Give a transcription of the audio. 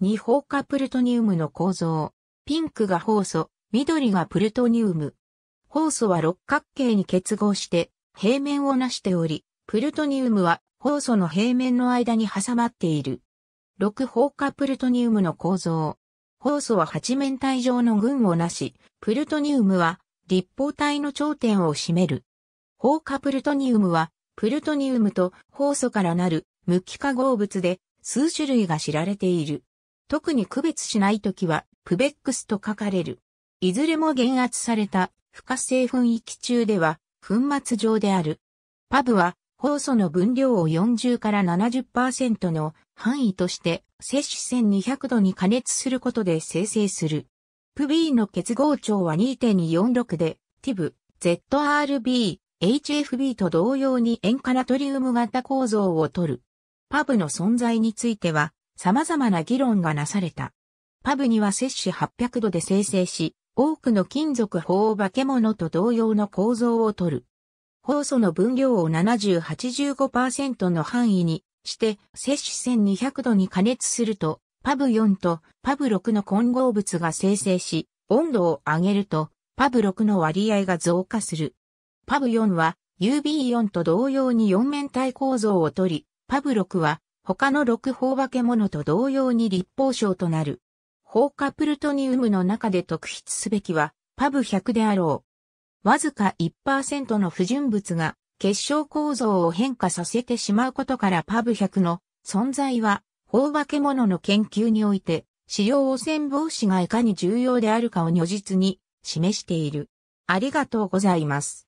二方化プルトニウムの構造。ピンクがホウ素、緑がプルトニウム。ホウ素は六角形に結合して平面をなしており、プルトニウムはホウ素の平面の間に挟まっている。六方化プルトニウムの構造。ホウ素は八面体状の群をなし、プルトニウムは立方体の頂点を占める。放化プルトニウムはプルトニウムとホウ素からなる無機化合物で数種類が知られている。特に区別しないときは、プベックスと書かれる。いずれも減圧された不可性囲域中では、粉末状である。パブは、酵素の分量を40から70%の範囲として、摂氏1200度に加熱することで生成する。プビーの結合長は2.246で、ティブ、ZRB、HFB と同様に塩化ナトリウム型構造をとる。パブの存在については、様々な議論がなされた。パブには摂氏800度で生成し、多くの金属法を化け物と同様の構造をとる。酵素の分量を70-85%の範囲にして、摂氏1200度に加熱すると、パブ4とパブ6の混合物が生成し、温度を上げると、パブ6の割合が増加する。パブ4は UB4 と同様に4面体構造をとり、パブ6は他の六方化け物と同様に立法省となる。放火プルトニウムの中で特筆すべきは、パブ100であろう。わずか1%の不純物が結晶構造を変化させてしまうことからパブ100の存在は、法化け物の研究において、使用汚染防止がいかに重要であるかを如実に示している。ありがとうございます。